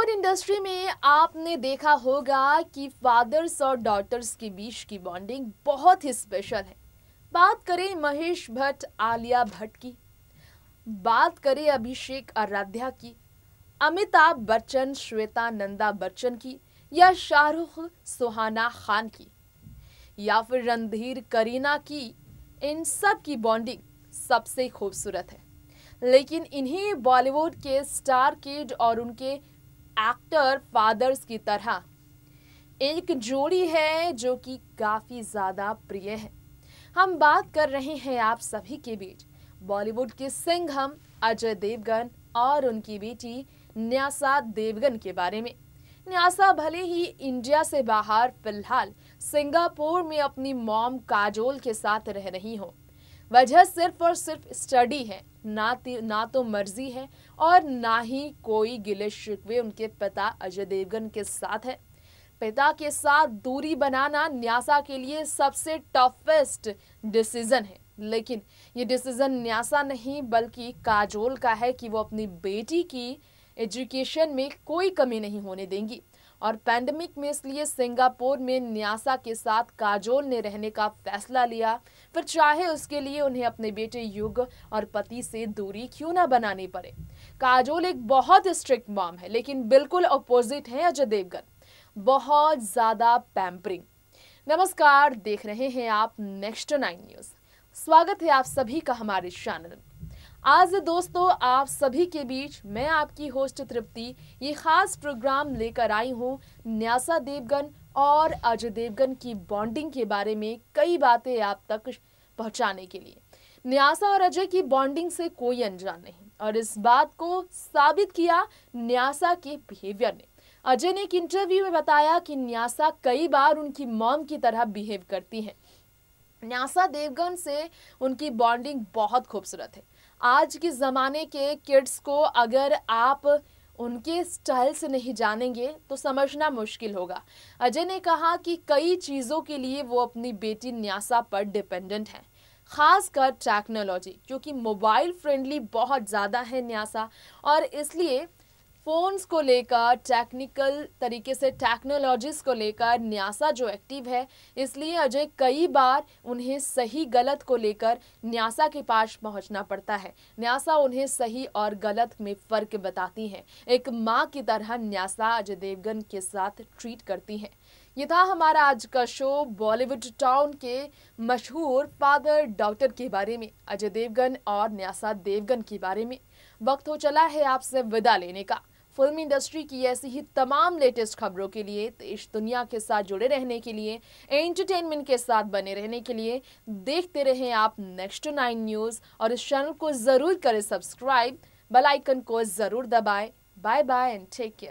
Bollywood industry में आपने देखा होगा कि फादर्स और डॉटर्स के बीच की बॉन्डिंग बहुत ही स्पेशल है बात करें महेश भट्ट आलिया भट्ट की बात करें अभिषेक आराध्या की अमिताभ बच्चन श्वेता नंदा बच्चन की या शाहरुख सुहाना खान की या फिर रणधीर करीना की इन सब की बॉन्डिंग सबसे खूबसूरत है लेकिन इन्हीं बॉलीवुड के स्टार किड और उनके एक्टर फादर्स की तरह एक जोड़ी है जो कि काफ़ी ज़्यादा प्रिय है हम बात कर रहे हैं आप सभी के बीच बॉलीवुड के सिंघम अजय देवगन और उनकी बेटी न्यासा देवगन के बारे में न्यासा भले ही इंडिया से बाहर फिलहाल सिंगापुर में अपनी मॉम काजोल के साथ रह रही हों वजह सिर्फ और सिर्फ स्टडी है ना ना तो मर्जी है और ना ही कोई गिले शिकवे उनके पिता अजय देवगन के साथ है पिता के साथ दूरी बनाना न्यासा के लिए सबसे टफेस्ट डिसीजन है लेकिन ये डिसीजन न्यासा नहीं बल्कि काजोल का है कि वो अपनी बेटी की एजुकेशन में कोई कमी नहीं होने देंगी और पैंडमिक में इसलिए सिंगापुर में न्यासा के साथ काजोल ने रहने का फैसला लिया फिर चाहे उसके लिए उन्हें अपने बेटे युग और पति से दूरी क्यों ना बनानी पड़े काजोल एक बहुत स्ट्रिक्ट मॉम है लेकिन बिल्कुल अपोजिट है अजय देवगन बहुत ज़्यादा पैम्परिंग नमस्कार देख रहे हैं आप नेक्स्ट नाइन न्यूज़ स्वागत है आप सभी का हमारे चैनल में आज दोस्तों आप सभी के बीच मैं आपकी होस्ट तृप्ति ये खास प्रोग्राम लेकर आई हूँ न्यासा देवगन और अजय देवगन की बॉन्डिंग के बारे में कई बातें आप तक पहुँचाने के लिए न्यासा और अजय की बॉन्डिंग से कोई अनजान नहीं और इस बात को साबित किया न्यासा के बिहेवियर ने अजय ने एक इंटरव्यू में बताया कि न्यासा कई बार उनकी मॉम की तरह बिहेव करती हैं न्यासा देवगन से उनकी बॉन्डिंग बहुत खूबसूरत है आज के ज़माने के किड्स को अगर आप उनके स्टाइल से नहीं जानेंगे तो समझना मुश्किल होगा अजय ने कहा कि कई चीज़ों के लिए वो अपनी बेटी न्यासा पर डिपेंडेंट हैं खासकर टेक्नोलॉजी क्योंकि मोबाइल फ्रेंडली बहुत ज़्यादा है न्यासा और इसलिए फ़ोन्स को लेकर टेक्निकल तरीके से टेक्नोलॉजीज़ को लेकर न्यासा जो एक्टिव है इसलिए अजय कई बार उन्हें सही गलत को लेकर न्यासा के पास पहुंचना पड़ता है न्यासा उन्हें सही और गलत में फ़र्क बताती हैं एक माँ की तरह न्यासा अजय देवगन के साथ ट्रीट करती हैं ये था हमारा आज का शो बॉलीवुड टाउन के मशहूर फादर डॉक्टर के बारे में अजय देवगन और न्यासा देवगन के बारे में वक्त हो चला है आपसे विदा लेने का फिल्म इंडस्ट्री की ऐसी ही तमाम लेटेस्ट खबरों के लिए देश दुनिया के साथ जुड़े रहने के लिए एंटरटेनमेंट के साथ बने रहने के लिए देखते रहें आप नेक्स्ट नाइन न्यूज़ और इस चैनल को ज़रूर करें सब्सक्राइब बेल आइकन को ज़रूर दबाएं bye bye and take care